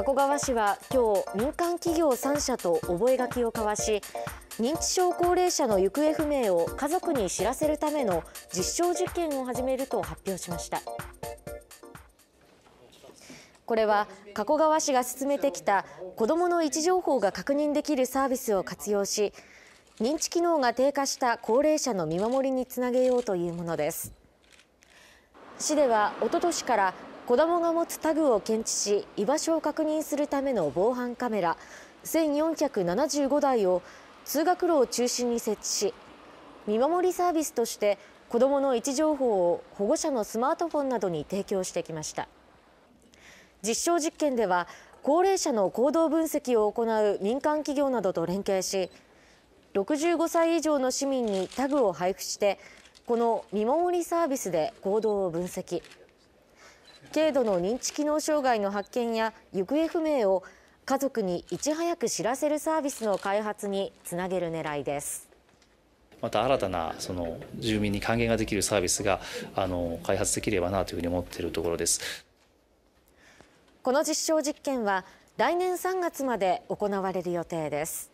加古川市は今日民間企業3社と覚書を交わし認知症高齢者の行方不明を家族に知らせるための実証実験を始めると発表しましたこれは加古川市が進めてきた子どもの位置情報が確認できるサービスを活用し認知機能が低下した高齢者の見守りにつなげようというものです市ではおととしから子どもが持つタグを検知し居場所を確認するための防犯カメラ1475台を通学路を中心に設置し見守りサービスとして子どもの位置情報を保護者のスマートフォンなどに提供してきました実証実験では高齢者の行動分析を行う民間企業などと連携し65歳以上の市民にタグを配布してこの見守りサービスで行動を分析軽度の認知機能障害の発見や行方不明を家族にいち早く知らせるサービスの開発につなげる狙いです。また新たなその住民に還元ができるサービスがあの開発できればなというふうに思っているところですこの実証実験は来年3月まで行われる予定です